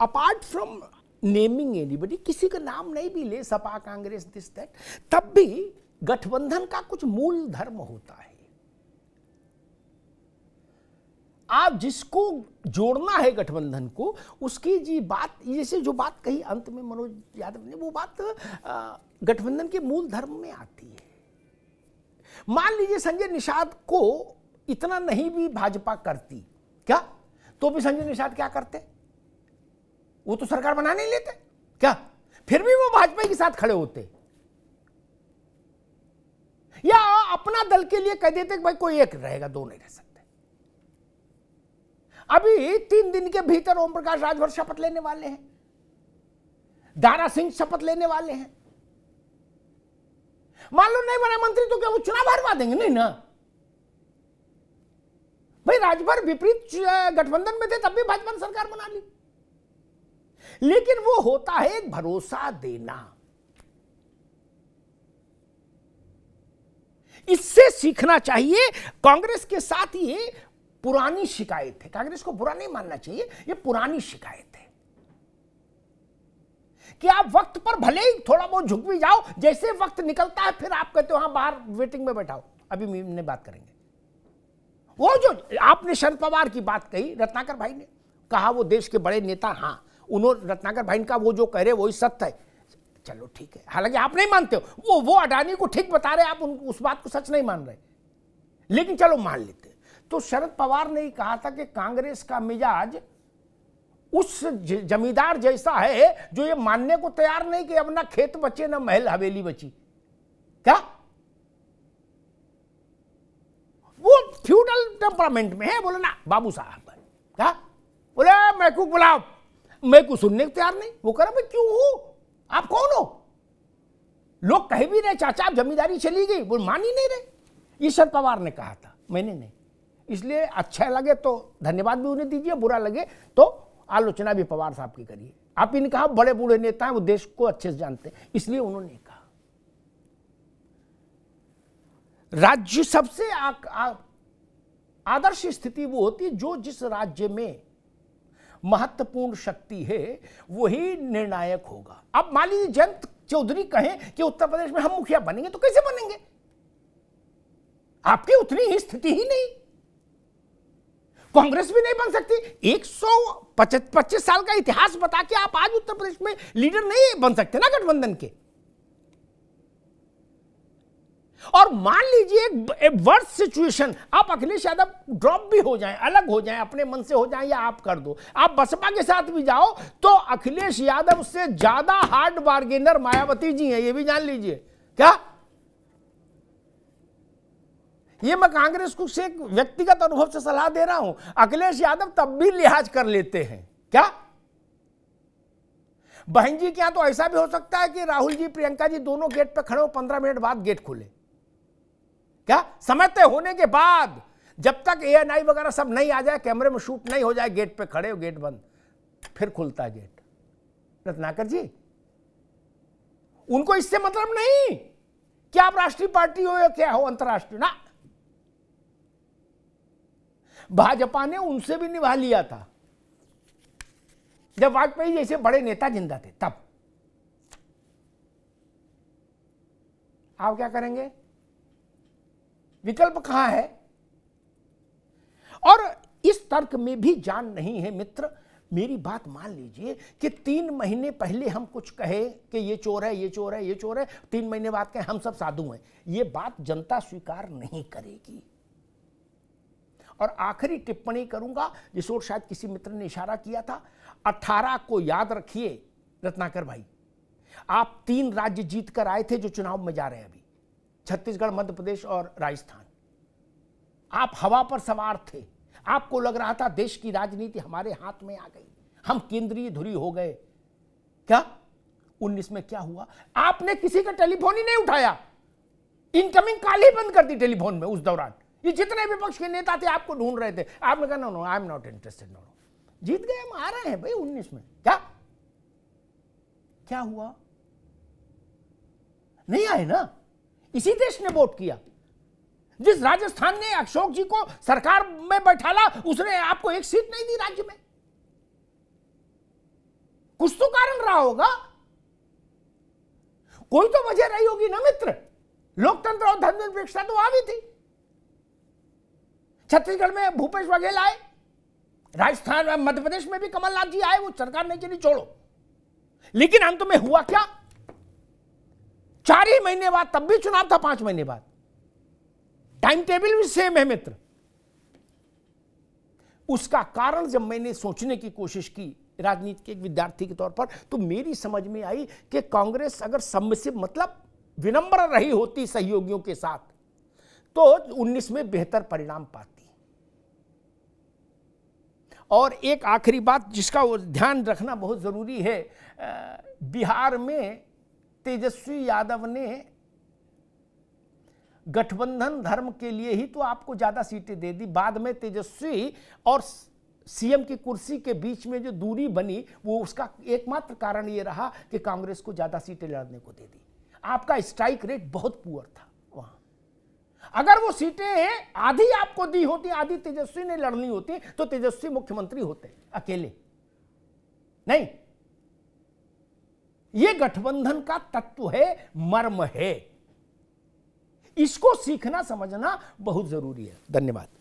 apart from naming anybody किसी का नाम नहीं भी ले सपा कांग्रेस दिस दैट तब भी गठबंधन का कुछ मूल धर्म होता है आप जिसको जोड़ना है गठबंधन को उसकी जी बात जैसे जो बात कही अंत में मनोज यादव ने वो बात गठबंधन के मूल धर्म में आती है मान लीजिए संजय निषाद को इतना नहीं भी भाजपा करती क्या तो भी संजय निषाद क्या करते वो तो सरकार बना नहीं लेते क्या फिर भी वो भाजपा के साथ खड़े होते या अपना दल के लिए कह देते कि भाई कोई एक रहेगा दो नहीं रह सकते अभी तीन दिन के भीतर ओम प्रकाश राजभर शपथ लेने वाले हैं दारा सिंह शपथ लेने वाले हैं मान लो नहीं बना मंत्री तो क्या वो चुनाव हरवा देंगे नहीं ना भाई राजभर विपरीत गठबंधन में थे तब भी भाजपा ने सरकार बना ली लेकिन वो होता है एक भरोसा देना इससे सीखना चाहिए कांग्रेस के साथ ये पुरानी शिकायत है कांग्रेस को बुरा नहीं मानना चाहिए ये पुरानी शिकायत है कि आप वक्त पर भले ही थोड़ा बहुत झुक भी जाओ जैसे वक्त निकलता है फिर आप कहते हो हाँ बाहर वेटिंग में बैठाओ अभी ने बात करेंगे वो जो आपने शरद पवार की बात कही रत्नाकर भाई ने कहा वो देश के बड़े नेता हाँ उन्होंने रत्नाकर भाई का वो जो कह रहे वही सत्य है चलो ठीक है हालांकि आप नहीं मानते हो वो वो अडानी को ठीक बता रहे आप उस बात को सच नहीं मान रहे लेकिन चलो मान लेते तो शरद पवार ने ही कहा था कि कांग्रेस का मिजाज उस जमींदार जैसा है जो ये मानने को तैयार नहीं कि अब ना खेत बचे ना महल हवेली बची क्या वो फ्यूडल टेम्परामेंट में है बोले ना बाबू साहब क्या बोले मैकू बुलाओ मैं कुछ सुनने को तैयार नहीं वो कह रहा क्यों हो आप कौन हो लोग कह भी रहे चाचा आप जमींदारी चली गई वो मान ही नहीं रहे ये शरद पवार ने कहा था मैंने नहीं इसलिए अच्छा लगे तो धन्यवाद भी उन्हें दीजिए बुरा लगे तो आलोचना भी पवार साहब की करिए आप ही ने कहा बड़े बूढ़े नेता हैं वो देश को अच्छे से जानते हैं इसलिए उन्होंने कहा राज्य सबसे आदर्श स्थिति वो होती है जो जिस राज्य में महत्वपूर्ण शक्ति है वही निर्णायक होगा अब मान लीजिए जयंत चौधरी कहें कि उत्तर प्रदेश में हम मुखिया बनेंगे तो कैसे बनेंगे आपकी उतनी ही स्थिति ही नहीं कांग्रेस भी नहीं बन सकती एक सौ पच्चीस साल का इतिहास बता के आप आज उत्तर प्रदेश में लीडर नहीं बन सकते ना गठबंधन के और मान लीजिए एक वर्स सिचुएशन आप अखिलेश यादव ड्रॉप भी हो जाएं अलग हो जाएं अपने मन से हो जाएं या आप कर दो आप बसपा के साथ भी जाओ तो अखिलेश यादव से ज्यादा हार्ड बार्गेनर मायावती जी हैं ये भी जान लीजिए क्या ये मैं कांग्रेस को से व्यक्तिगत अनुभव से सलाह दे रहा हूं अखिलेश यादव तब भी लिहाज कर लेते हैं क्या बहन जी क्या तो ऐसा भी हो सकता है कि राहुल जी प्रियंका जी दोनों गेट पर खड़े हो पंद्रह मिनट बाद गेट खुले क्या समय तय होने के बाद जब तक ए एन आई वगैरह सब नहीं आ जाए कैमरे में शूट नहीं हो जाए गेट पे खड़े हो गेट बंद फिर खुलता है गेट रत्नाकर जी उनको इससे मतलब नहीं कि आप राष्ट्रीय पार्टी हो या क्या हो अंतर्राष्ट्रीय ना भाजपा ने उनसे भी निभा लिया था जब वाजपेयी जैसे बड़े नेता जिंदा थे तब आप क्या करेंगे विकल्प कहां है और इस तर्क में भी जान नहीं है मित्र मेरी बात मान लीजिए कि तीन महीने पहले हम कुछ कहे कि ये चोर है ये चोर है ये चोर है तीन महीने बाद कहें हम सब साधु हैं ये बात जनता स्वीकार नहीं करेगी और आखिरी टिप्पणी करूंगा जिस और शायद किसी मित्र ने इशारा किया था अठारह को याद रखिए रत्नाकर भाई आप तीन राज्य जीतकर आए थे जो चुनाव में जा रहे हैं अभी छत्तीसगढ़ मध्य प्रदेश और राजस्थान आप हवा पर सवार थे आपको लग रहा था देश की राजनीति हमारे हाथ में आ गई हम केंद्रीय धुरी हो गए क्या उन्नीस में क्या हुआ आपने किसी का टेलीफोन ही नहीं उठाया इनकमिंग कॉल ही बंद कर दी टेलीफोन में उस दौरान ये जितने विपक्ष के नेता थे आपको ढूंढ रहे थे आपने कहा no no I am not interested no जीत गए हम आ रहे हैं भाई उन्नीस में क्या क्या हुआ नहीं आए ना इसी देश ने वोट किया जिस राजस्थान ने अशोक जी को सरकार में बैठाला उसने आपको एक सीट नहीं दी राज्य में कुछ तो कारण रहा होगा कोई तो वजह रही होगी ना मित्र लोकतंत्र और धर्मनिरपेक्षता तो आ भी थी छत्तीसगढ़ में भूपेश बघेल आए राजस्थान मध्यप्रदेश में भी कमलनाथ जी आए वो सरकार नहीं चली छोड़ो लेकिन अंत में हुआ क्या चार ही महीने बाद तब भी चुनाव था पांच महीने बाद टाइम टेबल भी सेम है मित्र उसका कारण जब मैंने सोचने की कोशिश की राजनीति के एक विद्यार्थी के तौर पर तो मेरी समझ में आई कि कांग्रेस अगर सबसे मतलब विनम्र रही होती सहयोगियों के साथ तो 19 में बेहतर परिणाम पाती और एक आखिरी बात जिसका ध्यान रखना बहुत ज़रूरी है बिहार में तेजस्वी यादव ने गठबंधन धर्म के लिए ही तो आपको ज़्यादा सीटें दे दी बाद में तेजस्वी और सीएम की कुर्सी के बीच में जो दूरी बनी वो उसका एकमात्र कारण ये रहा कि कांग्रेस को ज़्यादा सीटें लड़ने को दे दी आपका स्ट्राइक रेट बहुत पुअर था वहां अगर वो सीटें आधी आपको दी होती आधी तेजस्वी ने लड़नी होती तो तेजस्वी मुख्यमंत्री होते अकेले नहीं यह गठबंधन का तत्व है मर्म है इसको सीखना समझना बहुत जरूरी है धन्यवाद